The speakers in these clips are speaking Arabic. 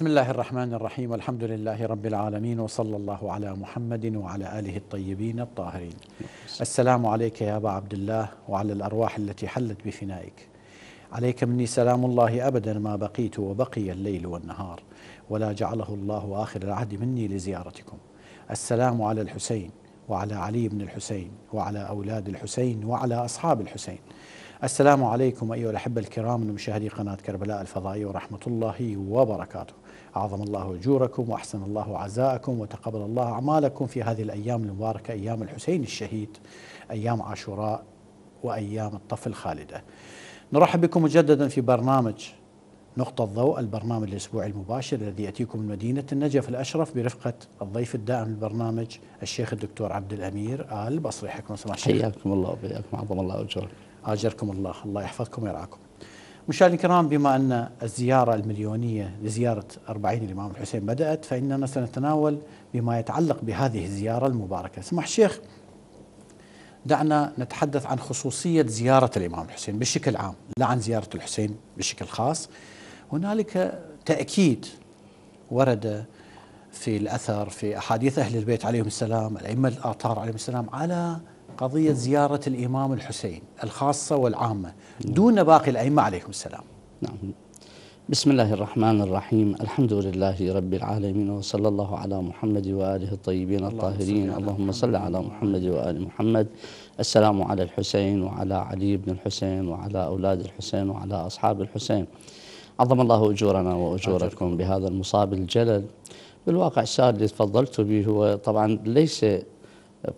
بسم الله الرحمن الرحيم والحمد لله رب العالمين وصلى الله على محمد وعلى اله الطيبين الطاهرين. السلام عليك يا ابا عبد الله وعلى الارواح التي حلت بفنائك. عليك مني سلام الله ابدا ما بقيت وبقي الليل والنهار ولا جعله الله اخر العهد مني لزيارتكم. السلام على الحسين وعلى علي بن الحسين وعلى اولاد الحسين وعلى اصحاب الحسين. السلام عليكم أيها الأحبة الكرام من مشاهدي قناة كربلاء الفضائية ورحمة الله وبركاته عظم الله أجوركم وأحسن الله عزاءكم وتقبل الله أعمالكم في هذه الأيام المباركة أيام الحسين الشهيد أيام عاشوراء وأيام الطفل خالدة نرحب بكم مجددا في برنامج نقطة الضوء البرنامج الأسبوعي المباشر الذي يأتيكم من مدينة النجف الأشرف برفقة الضيف الدائم للبرنامج الشيخ الدكتور عبد الأمير آل بصري حياكم الله حياكم الله وبياكم عظم الله أجركم أجركم الله الله يحفظكم ويرعاكم مشاهدينا الكرام بما أن الزيارة المليونية لزيارة 40 الإمام الحسين بدأت فإننا سنتناول بما يتعلق بهذه الزيارة المباركة سمح الشيخ دعنا نتحدث عن خصوصية زيارة الإمام الحسين بشكل عام لا عن زيارة الحسين بشكل خاص هنالك تأكيد ورد في الأثر في أحاديث أهل البيت عليهم السلام الأئمة الأطهار عليهم السلام على قضية زيارة الإمام الحسين الخاصة والعامة دون باقي الأئمة عليهم السلام نعم بسم الله الرحمن الرحيم الحمد لله رب العالمين وصلى الله على محمد وآله الطيبين الطاهرين اللهم صل على محمد وآل محمد السلام على الحسين وعلى علي بن الحسين وعلى أولاد الحسين وعلى أصحاب الحسين عظم الله أجورنا وأجوركم بهذا المصاب الجلل بالواقع السؤال اللي تفضلت به هو طبعا ليس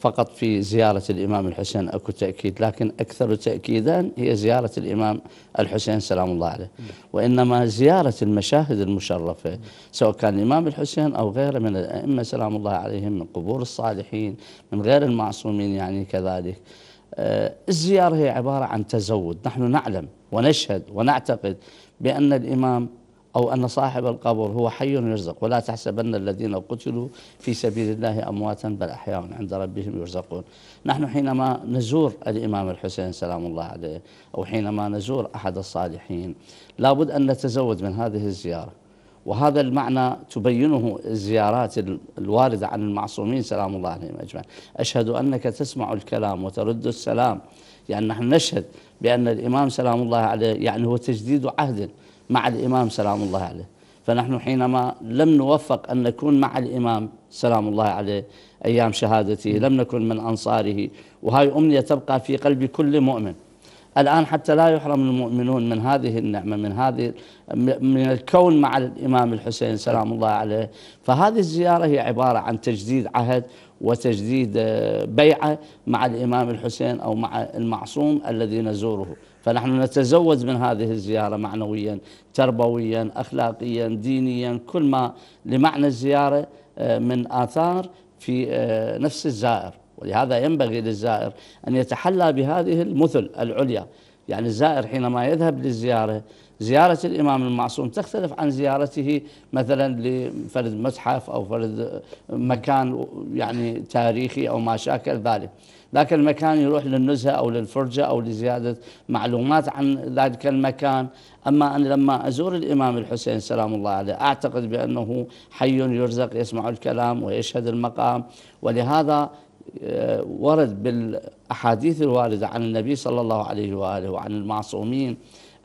فقط في زيارة الإمام الحسين أكو تأكيد لكن أكثر تأكيدا هي زيارة الإمام الحسين سلام الله عليه وإنما زيارة المشاهد المشرفة سواء كان الإمام الحسين أو غيره من الأئمة سلام الله عليهم من قبور الصالحين من غير المعصومين يعني كذلك آه، الزيارة هي عبارة عن تزود نحن نعلم ونشهد ونعتقد بأن الإمام أو أن صاحب القبر هو حي يرزق ولا تحسبن الذين قتلوا في سبيل الله أمواتا بل أحياء عند ربهم يرزقون نحن حينما نزور الإمام الحسين سلام الله عليه أو حينما نزور أحد الصالحين لابد أن نتزود من هذه الزيارة وهذا المعنى تبينه الزيارات الواردة عن المعصومين سلام الله عليهم أجمعين أشهد أنك تسمع الكلام وترد السلام يعني نحن نشهد بأن الإمام سلام الله عليه يعني هو تجديد عهد مع الإمام سلام الله عليه فنحن حينما لم نوفق أن نكون مع الإمام سلام الله عليه أيام شهادته لم نكن من أنصاره وهي أمنية تبقى في قلب كل مؤمن الآن حتى لا يحرم المؤمنون من هذه النعمة من هذه من الكون مع الإمام الحسين سلام الله عليه فهذه الزيارة هي عبارة عن تجديد عهد وتجديد آه، بيعة مع الإمام الحسين أو مع المعصوم الذي نزوره فنحن نتزوج من هذه الزيارة معنويا تربويا أخلاقيا دينيا كل ما لمعنى الزيارة آه، من آثار في آه، نفس الزائر ولهذا ينبغي للزائر أن يتحلى بهذه المثل العليا يعني الزائر حينما يذهب للزيارة زيارة الإمام المعصوم تختلف عن زيارته مثلا لفرد متحف أو فرد آه، مكان يعني تاريخي أو ما شاكل ذلك ذاك المكان يروح للنزهه او للفرجه او لزياده معلومات عن ذلك المكان اما انا لما ازور الامام الحسين سلام الله عليه اعتقد بانه حي يرزق يسمع الكلام ويشهد المقام ولهذا آه، ورد بالاحاديث الوارده عن النبي صلى الله عليه واله وعن المعصومين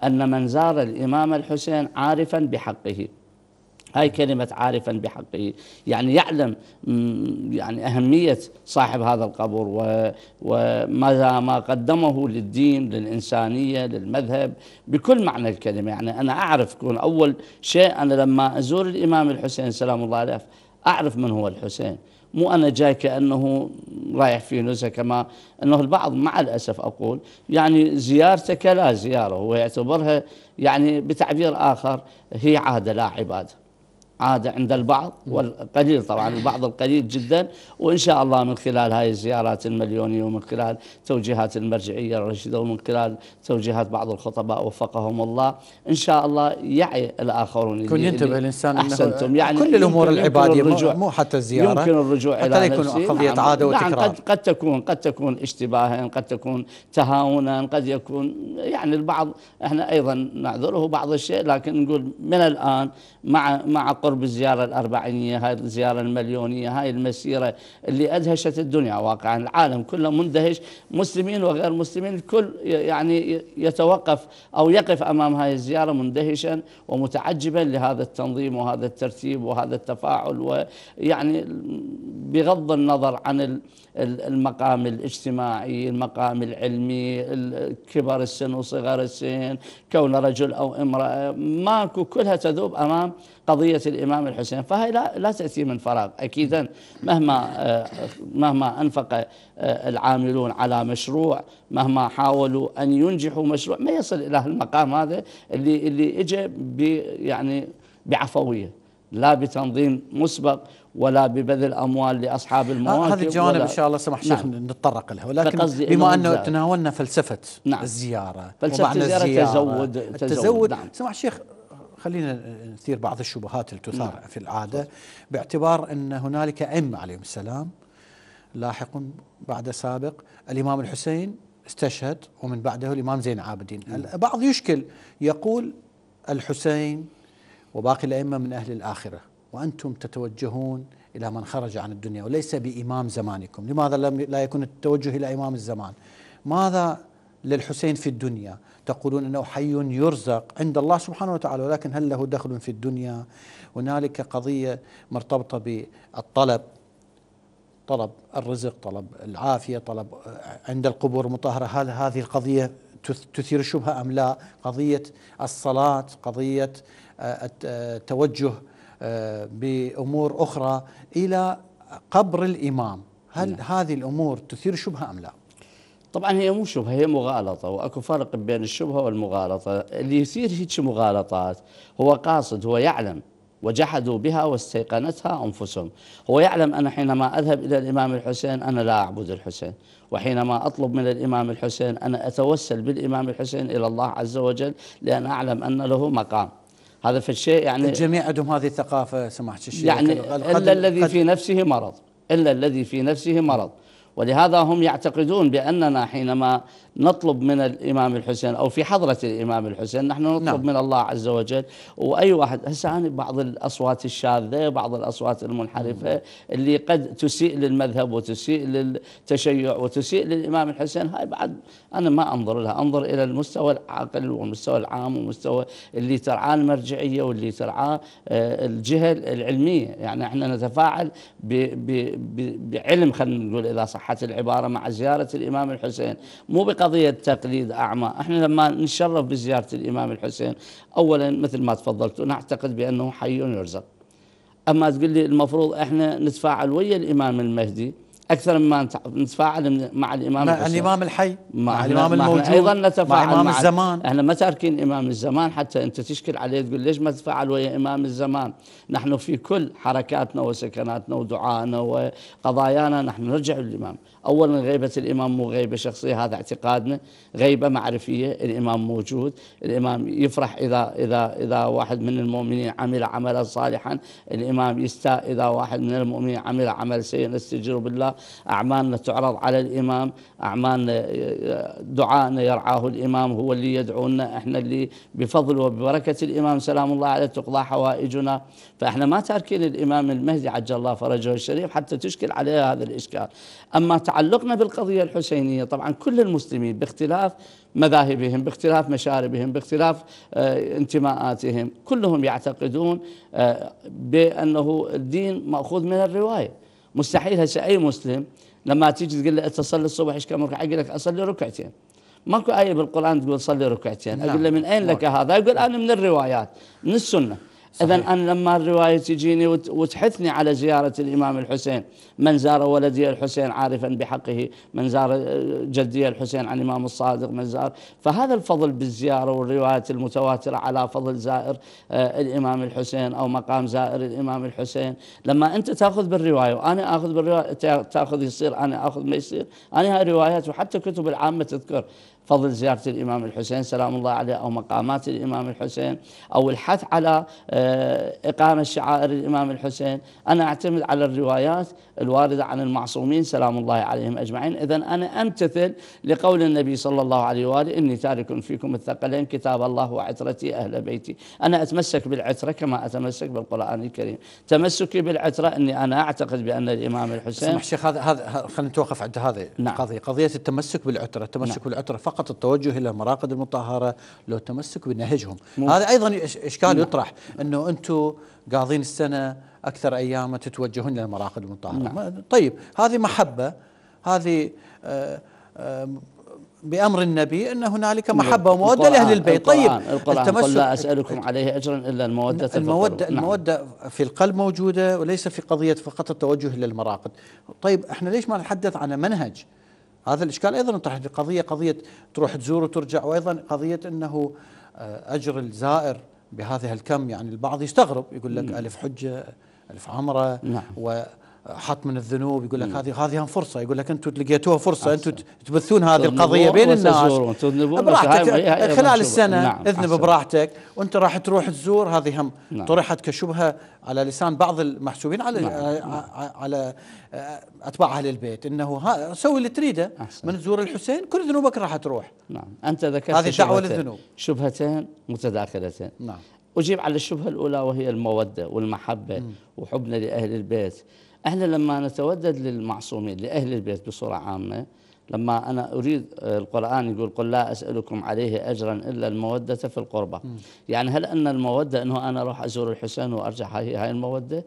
ان من زار الامام الحسين عارفا بحقه هاي كلمة عارفا بحقه يعني يعلم يعني أهمية صاحب هذا القبر وماذا ما قدمه للدين للإنسانية للمذهب بكل معنى الكلمة يعني أنا أعرف كون أول شيء أنا لما أزور الإمام الحسين سلام الله عليه أعرف من هو الحسين مو انا جاي كانه رايح في نزهه كما انه البعض مع الاسف اقول يعني زيارته كلا زياره هو يعتبرها يعني بتعبير اخر هي عاده لا عباده عادة عند البعض والقليل طبعا البعض القليل جدا وإن شاء الله من خلال هاي الزيارات المليونية ومن خلال توجيهات المرجعية الرشيدة ومن خلال توجيهات بعض الخطباء وفقهم الله إن شاء الله يعي الآخرون كن ينتبه الإنسان أحسنتم يعني كل الأمور العبادية الرجوع مو حتى الزيارة يمكن الرجوع حتى لا يكون قضية نعم عادة نعم، وتكرار نعم قد, قد تكون قد تكون اشتباها قد تكون تهاونا قد يكون يعني البعض احنا أيضا نعذره بعض الشيء لكن نقول من الآن مع مع قرب الزيارة الأربعينية هاي الزيارة المليونية هاي المسيرة اللي أدهشت الدنيا واقعا العالم كله مندهش مسلمين وغير مسلمين الكل يعني يتوقف أو يقف أمام هاي الزيارة مندهشا ومتعجبا لهذا التنظيم وهذا الترتيب وهذا التفاعل ويعني بغض النظر عن المقام الاجتماعي المقام العلمي كبر السن وصغر السن كون رجل أو امرأة ماكو كلها تذوب أمام قضية الإمام الحسين فهي لا, لا تأتي من فراغ أكيدا مهما آه، مهما أنفق آه، العاملون على مشروع مهما حاولوا أن ينجحوا مشروع ما يصل إلى المقام هذا اللي اللي إجا يعني بعفوية لا بتنظيم مسبق ولا ببذل اموال لاصحاب آه، المواقف هذه الجوانب ان شاء الله سمح شيخنا نعم نتطرق لها ولكن بما انه تناولنا فلسفه نعم الزياره فلسفه الزياره, الزيارة تزود التزود, تزود نعم سمح الشيخ خلينا نثير بعض الشبهات اللي تثار نعم. في العادة باعتبار أن هنالك أئمة عليهم السلام لاحق بعد سابق الإمام الحسين استشهد ومن بعده الإمام زين العابدين نعم. البعض يشكل يقول الحسين وباقي الأئمة من أهل الآخرة وأنتم تتوجهون إلى من خرج عن الدنيا وليس بإمام زمانكم لماذا لم لا يكون التوجه إلى إمام الزمان ماذا للحسين في الدنيا تقولون انه حي يرزق عند الله سبحانه وتعالى ولكن هل له دخل في الدنيا؟ هنالك قضيه مرتبطه بالطلب طلب الرزق، طلب العافيه، طلب عند القبور المطهره هل هذه القضيه تثير الشبهه ام لا؟ قضيه الصلاه، قضيه آه، التوجه آه، آه، بامور اخرى الى قبر الامام، هل نعم. هذه الامور تثير الشبهه ام لا؟ طبعا هي مو شبهه هي مغالطه واكو فرق بين الشبهه والمغالطه اللي يثير هيك مغالطات هو قاصد هو يعلم وجحدوا بها واستيقنتها انفسهم هو يعلم انا حينما اذهب الى الامام الحسين انا لا اعبد الحسين وحينما اطلب من الامام الحسين انا اتوسل بالامام الحسين الى الله عز وجل لان اعلم ان له مقام هذا في الشيء يعني الجميع عندهم هذه الثقافه سماحه الشيخ يعني الا الذي في نفسه مرض الا الذي في نفسه مرض ولهذا هم يعتقدون بأننا حينما نطلب من الإمام الحسين أو في حضرة الإمام الحسين نحن نطلب نعم. من الله عز وجل وأي واحد هسه أنا بعض الأصوات الشاذة بعض الأصوات المنحرفة اللي قد تسيء للمذهب وتسيء للتشيع وتسيء للإمام الحسين هاي بعد أنا ما أنظر لها أنظر إلى المستوى العاقل والمستوى العام والمستوى اللي ترعاه المرجعية واللي ترعاه آه، الجهة العلمية يعني احنا نتفاعل ب ب ب بعلم خلينا نقول إذا صح صحة العبارة مع زيارة الإمام الحسين مو بقضية تقليد أعمى احنا لما نشرف بزيارة الإمام الحسين أولا مثل ما تفضلت نعتقد بأنه حي يرزق أما تقول لي المفروض احنا نتفاعل ويا الإمام المهدي اكثر مما نتفاعل مع الامام مع الامام الحي مع, مع الامام الموجود احنا ايضا نتفاعل مع امام مع الزمان احنا ما تاركين امام الزمان حتى انت تشكل عليه تقول ليش ما تتفاعل ويا امام الزمان نحن في كل حركاتنا وسكناتنا ودعائنا وقضايانا نحن نرجع للامام أولا غيبة الإمام مو غيبة شخصية هذا اعتقادنا غيبة معرفية الإمام موجود الإمام يفرح إذا إذا إذا واحد من المؤمنين عمل عملا صالحا الإمام يستاء إذا واحد من المؤمنين عمل عمل سيء نستجير بالله أعمالنا تعرض على الإمام أعمالنا دعائنا يرعاه الإمام هو اللي يدعونا إحنا اللي بفضل وببركة الإمام سلام الله عليه تقضى حوائجنا فإحنا ما تاركين الإمام المهدي عجل الله فرجه الشريف حتى تشكل عليه هذا الإشكال أما تعلقنا بالقضية الحسينية طبعا كل المسلمين باختلاف مذاهبهم باختلاف مشاربهم باختلاف آه، انتماءاتهم كلهم يعتقدون آه، بأنه الدين مأخوذ من الرواية مستحيل هسه أي مسلم لما تيجي تقول له تصلي الصبح ايش كم ركعة يقول لك أصلي ركعتين ماكو آية بالقرآن تقول صلي ركعتين نعم. أقول له من أين لك نعم. هذا يقول أنا من الروايات من السنة إذا أنا لما الرواية تجيني وتحثني على زيارة الإمام الحسين من زار ولدي الحسين عارفا بحقه من زار آه، جدي الحسين عن الإمام الصادق من زار فهذا الفضل بالزيارة والروايات المتواترة على فضل زائر آه، الإمام الحسين أو مقام زائر الإمام الحسين لما أنت تأخذ بالرواية وأنا أخذ بالرواية تأخذ يصير أنا أخذ ما يصير أنا هاي روايات وحتى كتب العامة تذكر فضل زيارة الإمام الحسين سلام الله عليه أو مقامات الإمام الحسين أو الحث على آه، إقامة شعائر الإمام الحسين أنا أعتمد على الروايات الواردة عن المعصومين سلام الله عليهم أجمعين إذا أنا أمتثل لقول النبي صلى الله عليه وآله إني تارك فيكم الثقلين كتاب الله وعترتي أهل بيتي أنا أتمسك بالعترة كما أتمسك بالقرآن الكريم تمسكي بالعترة أني أنا أعتقد بأن الإمام الحسين سمح شيخ هذا هذا خلينا نتوقف عند هذه نعم. قضية قضية التمسك بالعترة التمسك نعم. بالعترة فقط فقط التوجه الى المراقد المطهره لو تمسك بنهجهم مم. هذا ايضا اشكال نعم. يطرح انه انتم قاضين السنه اكثر ايام تتوجهون الى المراقد المطهره مم. نعم. طيب هذه محبه هذه آه، آه، بامر النبي ان هنالك نعم. محبه وموده لاهل البيت طيب القرآن قل لا اسالكم عليه اجرا الا الموده الموده الموده نعم. في القلب موجوده وليس في قضيه فقط التوجه الى المراقد طيب احنا ليش ما نتحدث عن منهج هذا الإشكال أيضا طرح في قضية قضية تروح تزور وترجع وأيضا قضية أنه آه، أجر الزائر بهذه الكم يعني البعض يستغرب يقول لك ألف حجة ألف عمرة نعم. و حط من الذنوب يقول لك هذه هذه فرصه يقول لك انتم لقيتوها فرصه انتم تبثون هذه القضيه بين الناس براحتك خلال السنه نعم اذنب براحتك وانت راح تروح تزور هذه هم نعم طرحت كشبهه على لسان بعض المحسوبين على نعم على نعم. اتباع اهل البيت انه سوي اللي تريده من تزور الحسين كل ذنوبك راح تروح نعم انت ذكرت هذه دعوه للذنوب شبهتين متداخلتين نعم اجيب على الشبهه الاولى وهي الموده والمحبه مم. وحبنا لاهل البيت احنا لما نتودد للمعصومين لاهل البيت بصوره عامه لما انا اريد آه، القران يقول قل لا اسالكم عليه اجرا الا الموده في القربى يعني هل ان الموده انه انا اروح ازور الحسين وارجع هاي هاي الموده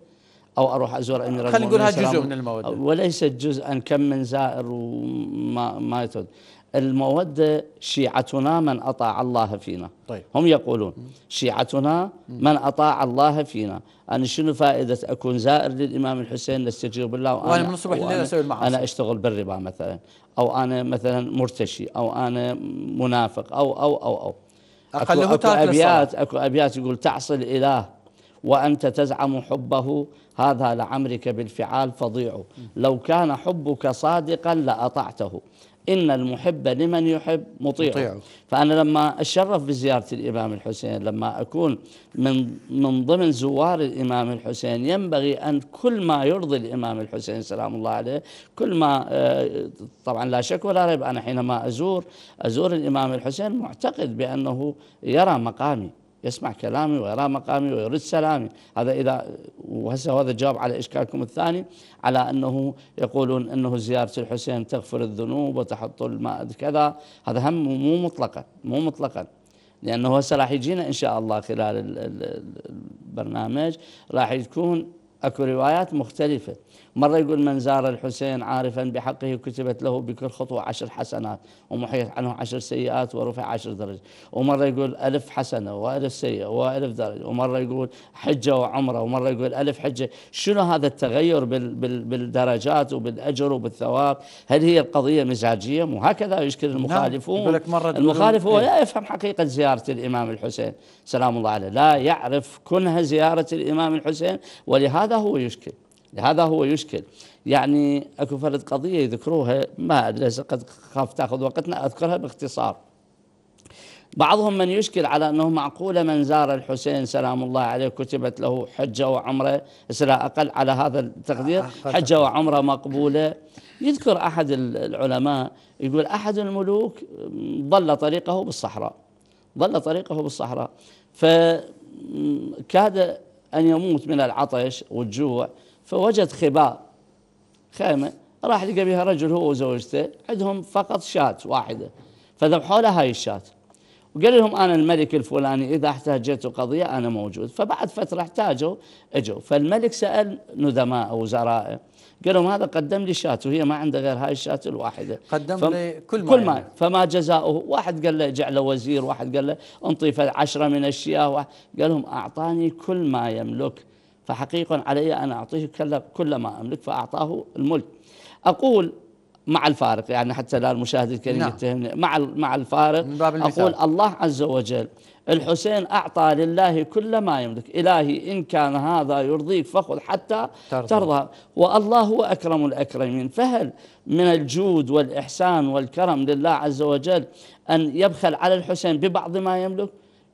او اروح ازور امير المؤمنين خلينا نقولها جزء من الموده وليست جزءا كم من زائر وما ما يتود المودة شيعتنا من أطاع الله فينا طيب. هم يقولون شيعتنا من أطاع الله فينا أنا شنو فائدة أكون زائر للإمام الحسين نستجير بالله وأنا, وأنا من الصبح لليل أسوي أنا أشتغل بالربا مثلا أو أنا مثلا مرتشي أو أنا منافق أو أو أو أو أقله أكو, أكو أبيات أكو أبيات يقول تعصي الإله وأنت تزعم حبه هذا لعمرك بالفعال فظيع لو كان حبك صادقا لأطعته إن المحب لمن يحب مطيع, مطيع. فأنا لما أشرف بزيارة الإمام الحسين لما أكون من, من ضمن زوار الإمام الحسين ينبغي أن كل ما يرضي الإمام الحسين سلام الله عليه كل ما آه، طبعا لا شك ولا ريب أنا حينما أزور أزور الإمام الحسين معتقد بأنه يرى مقامي يسمع كلامي ويرى مقامي ويرد سلامي هذا إذا وهسه هذا جواب على إشكالكم الثاني على أنه يقولون أنه زيارة الحسين تغفر الذنوب وتحط الماء كذا هذا هم مو مطلقا مو مطلقا لأنه هسه راح يجينا إن شاء الله خلال البرنامج راح يكون أكو روايات مختلفة مرة يقول من زار الحسين عارفا بحقه كتبت له بكل خطوة عشر حسنات ومحيت عنه عشر سيئات ورفع عشر درجة ومرة يقول ألف حسنة وألف سيئة وألف درجة ومرة يقول حجة وعمرة ومرة يقول ألف حجة شنو هذا التغير بالدرجات وبالأجر وبالثواب هل هي القضية مزاجية وهكذا يشكل نعم. المخالفون المخالف هو إيه. لا يفهم حقيقة زيارة الإمام الحسين سلام الله عليه لا يعرف كنه زيارة الإمام الحسين ولهذا هو يشكل هذا هو يشكل يعني اكو فرد قضيه يذكروها ما ادري قد خاف تاخذ وقتنا اذكرها باختصار بعضهم من يشكل على انه معقوله من زار الحسين سلام الله عليه كتبت له حجه وعمره لا اقل على هذا التقدير آه، آه، آه، حجه وعمره مقبوله يذكر احد العلماء يقول احد الملوك ضل طريقه بالصحراء ضل طريقه بالصحراء فكاد ان يموت من العطش والجوع فوجد خباء خيمة راح لقى بها رجل هو وزوجته عندهم فقط شاة واحدة فذبحوا له هاي الشاة وقال لهم انا الملك الفلاني اذا احتاجت قضيه انا موجود فبعد فتره احتاجوا اجوا فالملك سال ندماء وزرائه قال لهم هذا قدم لي شاة وهي ما عنده غير هاي الشاة الواحده قدم فم لي كل ما, كل ما يعني. فما جزاؤه واحد قال له اجعله وزير واحد قال له انطي عشرة من الشياه قال لهم اعطاني كل ما يملك فحقيقة علي أن أعطيه كل ما أملك فأعطاه الملك أقول مع الفارق يعني حتى لا المشاهد الكريم نعم. يتهمني مع مع الفارق اقول الله عز وجل الحسين اعطى لله كل ما يملك الهي ان كان هذا يرضيك فخذ حتى ترضى, ترضى. والله هو اكرم الاكرمين فهل من الجود والاحسان والكرم لله عز وجل ان يبخل على الحسين ببعض ما يملك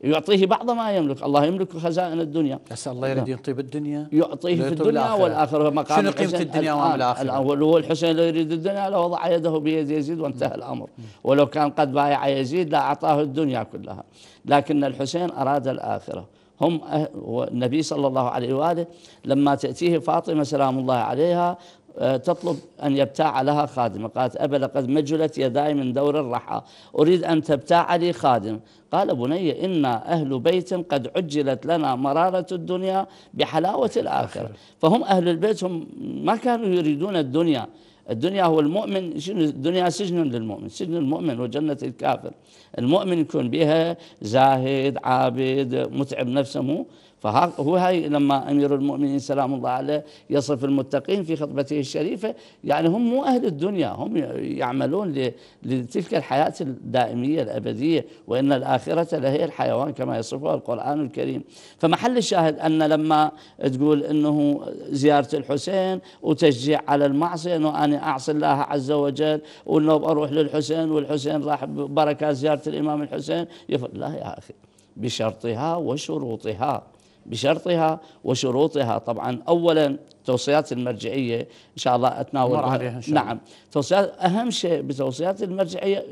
يعطيه بعض ما يملك الله يملك خزائن الدنيا أسأل الله يريد نعم. يطيب بالدنيا يعطيه في الدنيا والآخرة مقام شنو قيمة الدنيا والآخرة الأول هو الحسين لو يريد الدنيا لوضع يده بيد يزيد وانتهى الأمر ولو كان قد بايع يزيد لأعطاه الدنيا كلها لكن الحسين أراد الآخرة هم أه، النبي صلى الله عليه وآله لما تأتيه فاطمة سلام الله عليها آه، تطلب أن يبتاع لها خادمة قالت أبا لقد مجلت يداي من دور الرحى أريد أن تبتاع لي خادم قال بني إنا أهل بيت قد عجلت لنا مرارة الدنيا بحلاوة الآخرة فهم أهل البيت هم ما كانوا يريدون الدنيا الدنيا هو المؤمن الدنيا سجن للمؤمن سجن المؤمن وجنة الكافر المؤمن يكون بها زاهد عابد متعب نفسه فهو هاي لما امير المؤمنين سلام الله عليه يصف المتقين في خطبته الشريفه يعني هم مو اهل الدنيا هم يعملون لتلك الحياه الدائميه الابديه وان الاخره لهي الحيوان كما يصفها القران الكريم فمحل الشاهد ان لما تقول انه زياره الحسين وتشجيع على المعصيه انه انا اعصي الله عز وجل وانه بروح للحسين والحسين راح بركه زياره الامام الحسين لا يا اخي بشرطها وشروطها بشرطها وشروطها طبعا أولا توصيات المرجعية إن شاء الله أتناولها نعم توصيات أهم شيء بتوصيات المرجعية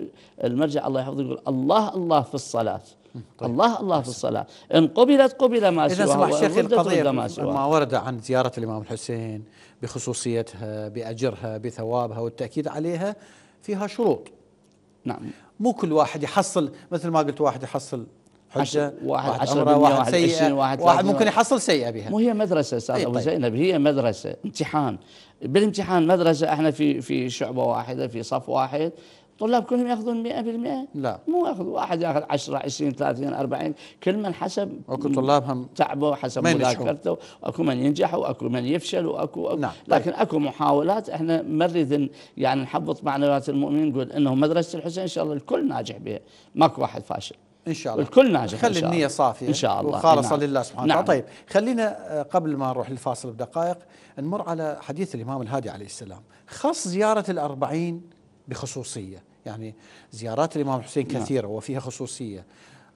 المرجع الله يحفظه يقول الله الله في الصلاة طيب. الله الله في الصلاة إن قبلت قبل ما سواها إذا سمح شيخ القضية ما, ما ورد عن زيارة الإمام الحسين بخصوصيتها بأجرها بثوابها والتأكيد عليها فيها شروط نعم مو كل واحد يحصل مثل ما قلت واحد يحصل حجه واحد, واحد امره واحد سيئه واحد, واحد ممكن يحصل سيئه بها مو هي مدرسه استاذ طيب. ابو طيب. زينب هي مدرسه امتحان بالامتحان مدرسه احنا في في شعبه واحده في صف واحد طلاب كلهم ياخذون 100% لا مو ياخذ واحد ياخذ 10 20 30 40 كل من حسب اكو طلاب هم تعبه حسب مذاكرته اكو من ينجح واكو من يفشل واكو أكو نعم. طيب. لكن اكو محاولات احنا ما نريد يعني نحبط معنويات المؤمنين نقول انه مدرسه الحسين ان شاء الله الكل ناجح بها ماكو واحد فاشل ان شاء الله الكل ناجح خلي إن شاء النيه صافيه ان شاء الله وخالصه نعم. لله سبحانه نعم. وتعالى نعم. طيب خلينا آه، قبل ما نروح للفاصل بدقائق نمر على حديث الامام الهادي عليه السلام خص زياره الأربعين بخصوصيه يعني زيارات الامام الحسين نعم. كثيره نعم. وفيها خصوصيه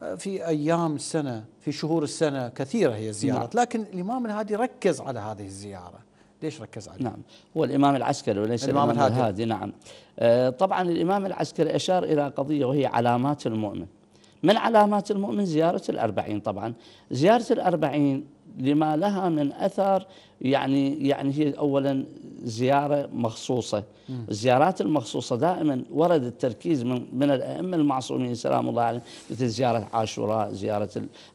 آه، في ايام السنه في شهور السنه كثيره هي الزيارات نعم. لكن الامام الهادي ركز على هذه الزياره ليش ركز عليه؟ نعم هو الإمام العسكري وليس الإمام, الإمام الهادي. الهادي نعم آه طبعا الإمام العسكري أشار إلى قضية وهي علامات المؤمن من علامات المؤمن زيارة الأربعين طبعا زيارة الأربعين لما لها من اثر يعني يعني هي اولا زياره مخصوصه الزيارات المخصوصه دائما ورد التركيز من من الائمه المعصومين سلام الله عليهم مثل زياره عاشوراء زياره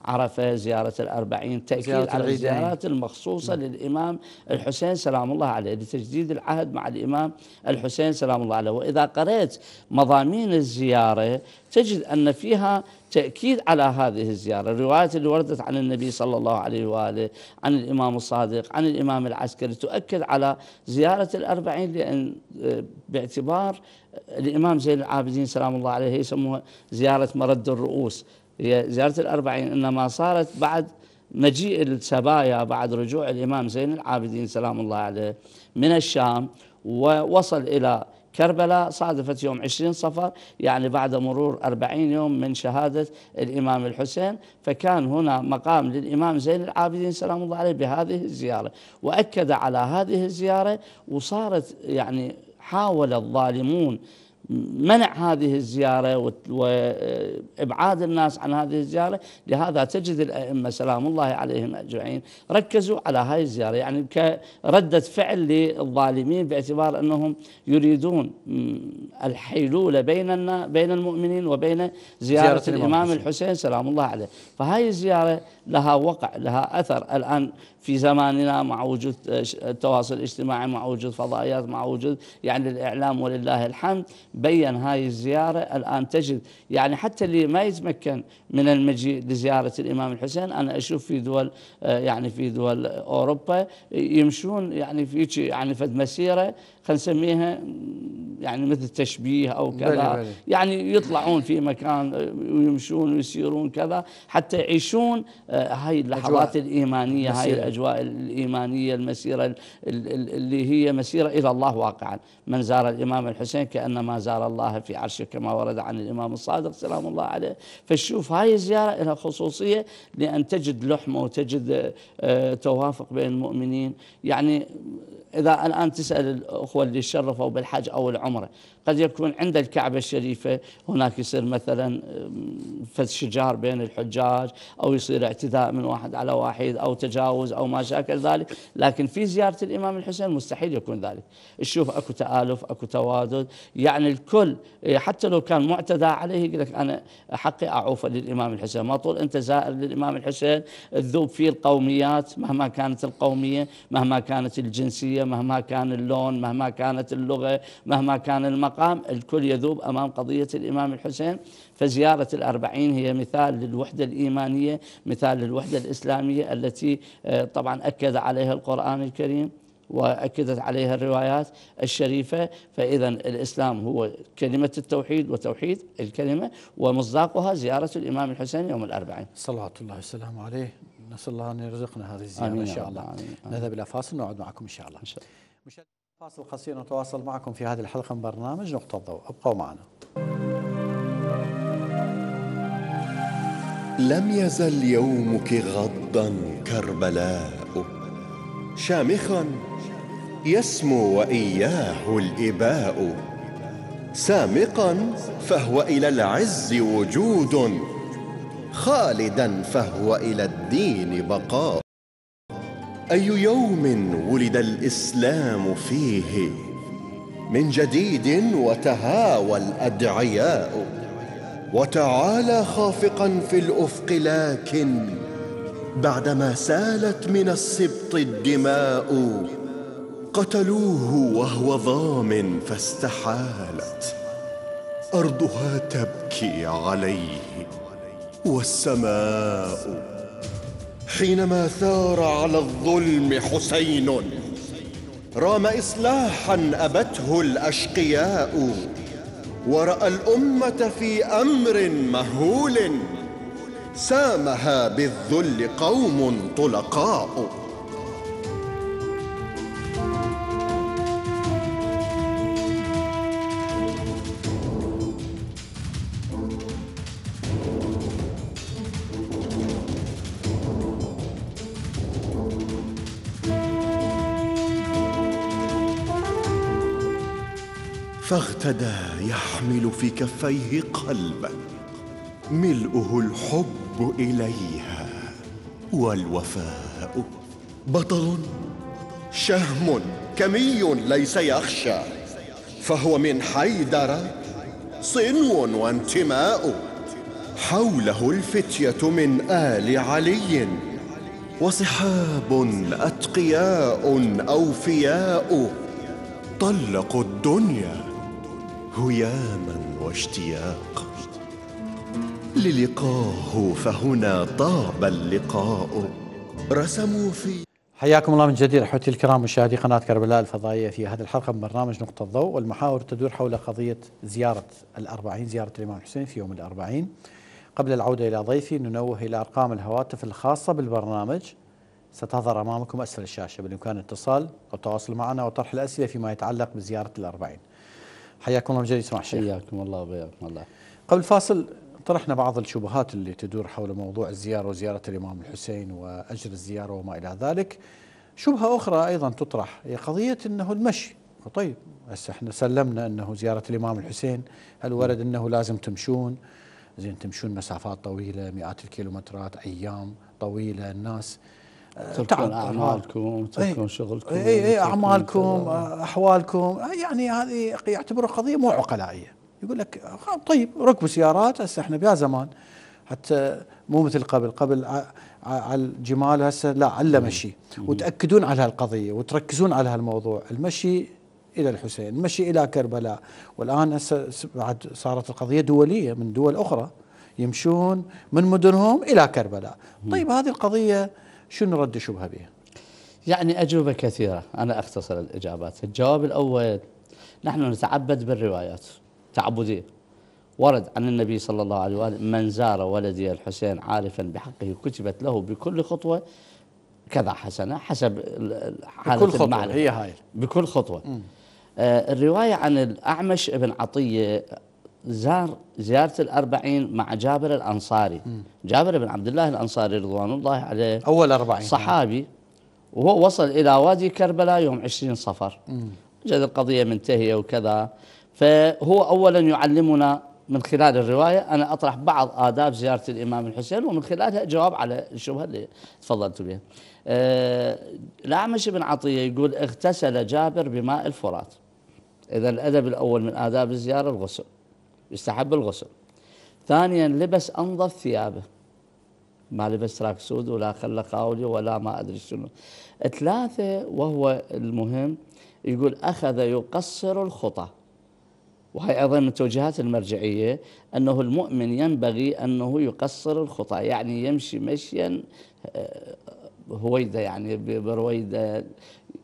عرفه زياره الأربعين تاكيد على الزيارات المخصوصه للامام الحسين سلام الله عليه لتجديد العهد مع الامام الحسين سلام الله عليه واذا قرات مضامين الزياره تجد ان فيها تأكيد على هذه الزيارة الروايات اللي وردت عن النبي صلى الله عليه وآله عن الإمام الصادق عن الإمام العسكري تؤكد على زيارة الأربعين لأن آه، باعتبار آه، الإمام زين العابدين سلام الله عليه يسموها زيارة مرد الرؤوس هي زيارة الأربعين إنما صارت بعد مجيء السبايا بعد رجوع الإمام زين العابدين سلام الله عليه من الشام ووصل إلى كربلاء صادفت يوم 20 صفر يعني بعد مرور 40 يوم من شهادة الإمام الحسين فكان هنا مقام للإمام زين العابدين سلام الله عليه بهذه الزيارة وأكد على هذه الزيارة وصارت يعني حاول الظالمون منع هذه الزيارة وإبعاد الناس عن هذه الزيارة لهذا تجد الأئمة سلام الله عليهم أجمعين ركزوا على هذه الزيارة يعني كردة فعل للظالمين باعتبار أنهم يريدون الحيلولة بين بين المؤمنين وبين زيارة, زيارة الإمام الحسين سلام الله عليه فهذه الزيارة لها وقع لها أثر الآن في زماننا مع وجود آه، التواصل الاجتماعي مع وجود فضائيات مع وجود يعني الإعلام ولله الحمد بين هاي الزيارة الآن تجد يعني حتى اللي ما يتمكن من المجيء لزيارة الإمام الحسين أنا أشوف في دول آه، يعني في دول أوروبا آه، يمشون يعني في يعني فد مسيرة خلينا نسميها يعني مثل تشبيه او كذا بلي بلي. يعني يطلعون في مكان ويمشون ويسيرون كذا حتى يعيشون آه، هاي اللحظات الايمانيه هاي الاجواء الايمانيه المسيره اللي هي مسيره الى الله واقعا من زار الامام الحسين كانما زار الله في عرشه كما ورد عن الامام الصادق سلام الله عليه فشوف هاي الزياره لها خصوصيه لان تجد لحمه وتجد آه، توافق بين المؤمنين يعني إذا الآن تسأل الأخوة اللي شرفوا بالحج أو العمرة قد يكون عند الكعبة الشريفة هناك يصير مثلا فتش شجار بين الحجاج أو يصير اعتداء من واحد على واحد أو تجاوز أو ما شاكل ذلك لكن في زيارة الإمام الحسين مستحيل يكون ذلك تشوف أكو تآلف أكو توادد يعني الكل إيه، حتى لو كان معتدى عليه يقول لك أنا حقي أعوف للإمام الحسين ما طول أنت زائر للإمام الحسين تذوب فيه القوميات مهما كانت القومية مهما كانت الجنسية مهما كان اللون مهما كانت اللغة مهما كان المقام الكل يذوب أمام قضية الإمام الحسين فزيارة الأربعين هي مثال للوحدة الإيمانية مثال للوحدة الإسلامية التي آه، طبعا أكد عليها القرآن الكريم واكدت عليها الروايات الشريفه فاذا الاسلام هو كلمه التوحيد وتوحيد الكلمه ومصداقها زياره الامام الحسين يوم الاربعين. صلى الله وسلامه عليه. نسال الله ان يرزقنا هذه الزياره ان شاء الله نذهب الى فاصل نعود معكم ان شاء الله ان شاء الله فاصل قصير نتواصل معكم في هذه الحلقه من برنامج نقطه الضوء ابقوا معنا لم يزل يومك غضا كربلاء شامخا يسمو واياه الاباء سامقا فهو الى العز وجود خالدا فهو إلى الدين بقاء أي يوم ولد الإسلام فيه من جديد وتهاوى الأدعياء وتعالى خافقا في الأفق لكن بعدما سالت من السبط الدماء قتلوه وهو ظام فاستحالت أرضها تبكي عليه والسماء حينما ثار على الظلم حسين رام اصلاحا ابته الاشقياء وراى الامه في امر مهول سامها بالذل قوم طلقاء فاغتدى يحمل في كفيه قلبا ملؤه الحب اليها والوفاء بطل شهم كمي ليس يخشى فهو من حيدر صنو وانتماء حوله الفتيه من ال علي وصحاب اتقياء اوفياء طلقوا الدنيا هياما واشتياقا للقاه فهنا طاب اللقاء رسموا في حياكم الله من جديد احوتي الكرام مشاهدي قناه كربلاء الفضائيه في هذه الحلقه من برنامج نقطه الضوء والمحاور تدور حول قضيه زياره الأربعين زياره الامام الحسين في يوم الأربعين قبل العوده الى ضيفي ننوه الى ارقام الهواتف الخاصه بالبرنامج ستظهر امامكم اسفل الشاشه بالامكان الاتصال والتواصل معنا وطرح الاسئله فيما يتعلق بزياره الأربعين حياكم الله جديد سماح الشيخ حياكم الله وبياكم الله قبل الفاصل طرحنا بعض الشبهات اللي تدور حول موضوع الزيارة وزيارة الإمام الحسين وأجر الزيارة وما إلى ذلك شبهة أخرى أيضا تطرح هي قضية أنه المشي طيب هسه احنا سلمنا أنه زيارة الإمام الحسين هل ورد أنه لازم تمشون زين تمشون مسافات طويلة مئات الكيلومترات أيام طويلة الناس إيه، إيه، إيه، تركون اعمالكم تركون شغلكم اي اي اعمالكم احوالكم يعني هذه يعتبرها قضيه مو عقلائيه يقول لك طيب ركبوا سيارات هسه احنا بها زمان حتى مو مثل قبل قبل على الجمال هسه لا على مشي وتاكدون على هالقضيه وتركزون على هالموضوع المشي الى الحسين المشي الى كربلاء والان هسه بعد صارت القضيه دوليه من دول اخرى يمشون من مدنهم الى كربلاء طيب هذه القضيه شنو رد شبهه بها؟ يعني أجوبة كثيرة أنا أختصر الإجابات الجواب الأول نحن نتعبد بالروايات تعبدية ورد عن النبي صلى الله عليه وآله من زار ولدي الحسين عارفا بحقه كتبت له بكل خطوة كذا حسنة حسب حالة بكل خطوة هي هاي بكل خطوة آه الرواية عن الأعمش بن عطية زار زيارة الأربعين مع جابر الأنصاري م. جابر بن عبد الله الأنصاري رضوان الله عليه أول أربعين صحابي وهو وصل إلى وادي كربلاء يوم عشرين صفر جد وجد القضية منتهية وكذا فهو أولا يعلمنا من خلال الرواية أنا أطرح بعض آداب زيارة الإمام الحسين ومن خلالها جواب على الشبهة اللي تفضلت بها أه الأعمش بن عطية يقول اغتسل جابر بماء الفرات إذا الأدب الأول من آداب الزيارة الغسل يستحب الغسل ثانيا لبس أنظف ثيابه ما لبس تراك سود ولا خلى قاولي ولا ما أدري شنو ثلاثة وهو المهم يقول أخذ يقصر الخطى وهي أيضا من توجيهات المرجعية أنه المؤمن ينبغي أنه يقصر الخطى يعني يمشي مشيا آه، هويدة يعني برويدة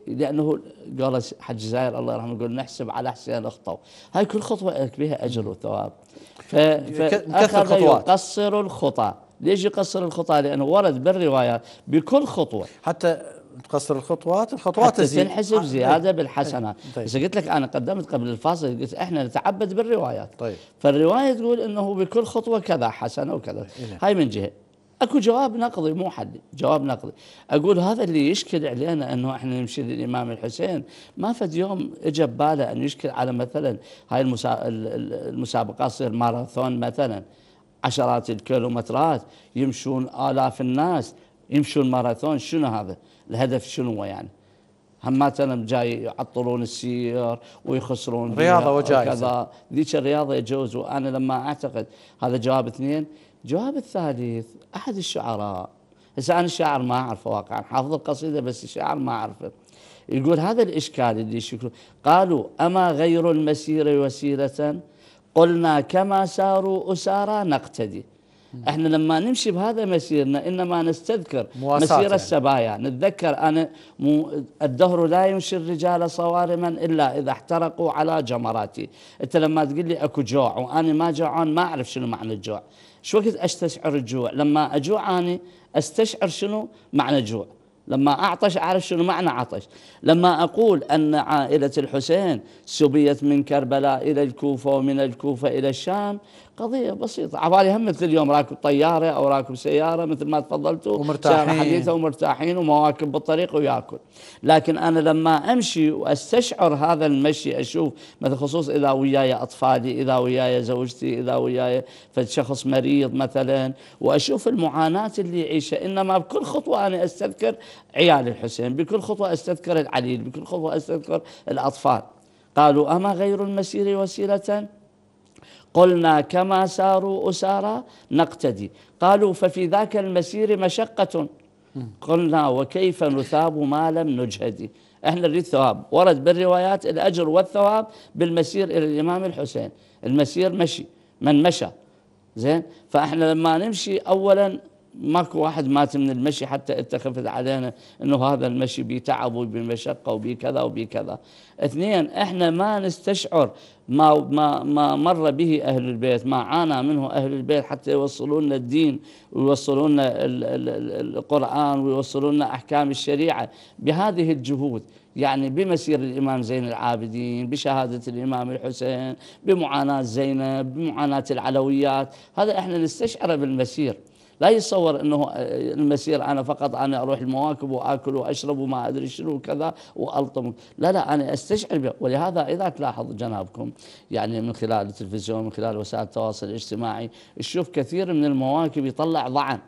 لانه قال حج زاير الله يرحمه يقول نحسب على حسين اخطوا هاي كل خطوه لك بها اجر وثواب الخطوات يقصر الخطى ليش يقصر الخطى لانه ورد بالروايه بكل خطوه حتى تقصر الخطوات الخطوات تزيد تنحسب آه، زياده آه. بالحسنه طيب. بس طيب. قلت لك انا قدمت قبل الفاصل قلت احنا نتعبد بالروايات طيب. فالروايه تقول انه بكل خطوه كذا حسنه وكذا إيه. هاي من جهه اكو جواب نقضي مو حد جواب نقضي اقول هذا اللي يشكل علينا انه احنا نمشي للامام الحسين ما فد يوم اجى بباله انه يشكل على مثلا هاي المسابقات تصير ماراثون مثلا عشرات الكيلومترات يمشون الاف الناس يمشون ماراثون شنو هذا الهدف شنو هو يعني همات انا جاي يعطلون السير ويخسرون رياضه وجائزه ذيك الرياضه يجوز وانا لما اعتقد هذا جواب اثنين جواب الثالث احد الشعراء هسه انا الشاعر ما اعرفه واقعا حافظ القصيده بس الشاعر ما اعرفه يقول هذا الاشكال اللي شكله قالوا اما غير المسير وسيله قلنا كما ساروا اسارى نقتدي احنا لما نمشي بهذا مسيرنا انما نستذكر مسير يعني. السبايا نتذكر انا مو الدهر لا يمشي الرجال صوارما الا اذا احترقوا على جمراتي انت لما تقول لي اكو جوع وانا ما جوعان ما اعرف شنو معنى الجوع شو وقت استشعر الجوع لما اجوع اني استشعر شنو معنى الجوع لما اعطش اعرف شنو معنى عطش لما اقول ان عائله الحسين سبيت من كربلاء الى الكوفه ومن الكوفه الى الشام قضية بسيطة عبالي هم مثل اليوم راكب طيارة أو راكب سيارة مثل ما تفضلتوا ومرتاحين حديثة ومرتاحين ومواكب بالطريق وياكل لكن أنا لما أمشي وأستشعر هذا المشي أشوف مثل خصوص إذا وياي أطفالي إذا وياي زوجتي إذا وياي شخص مريض مثلا وأشوف المعاناة اللي يعيشها إنما بكل خطوة أنا أستذكر عيال الحسين بكل خطوة أستذكر العليل بكل خطوة أستذكر الأطفال قالوا أما غير المسير وسيلة قلنا كما ساروا أسارى نقتدي قالوا ففي ذاك المسير مشقة قلنا وكيف نثاب ما لم نجهد احنا نريد ثواب ورد بالروايات الأجر والثواب بالمسير إلى الإمام الحسين المسير مشي من مشى زين فاحنا لما نمشي اولا ماكو واحد مات من المشي حتى اتخفت علينا انه هذا المشي بتعب وبمشقه وبكذا وبكذا. اثنين احنا ما نستشعر ما ما ما مر به اهل البيت، ما عانى منه اهل البيت حتى يوصلوا لنا الدين ويوصلوا لنا القران ويوصلوا لنا احكام الشريعه بهذه الجهود. يعني بمسير الإمام زين العابدين بشهادة الإمام الحسين بمعاناة زينب بمعاناة العلويات هذا إحنا نستشعره بالمسير لا يتصور انه آه، المسير انا فقط انا اروح المواكب واكل واشرب وما ادري شنو وكذا والطم لا لا انا استشعر بها ولهذا اذا تلاحظ جنابكم يعني من خلال التلفزيون من خلال وسائل التواصل الاجتماعي تشوف كثير من المواكب يطلع ضعن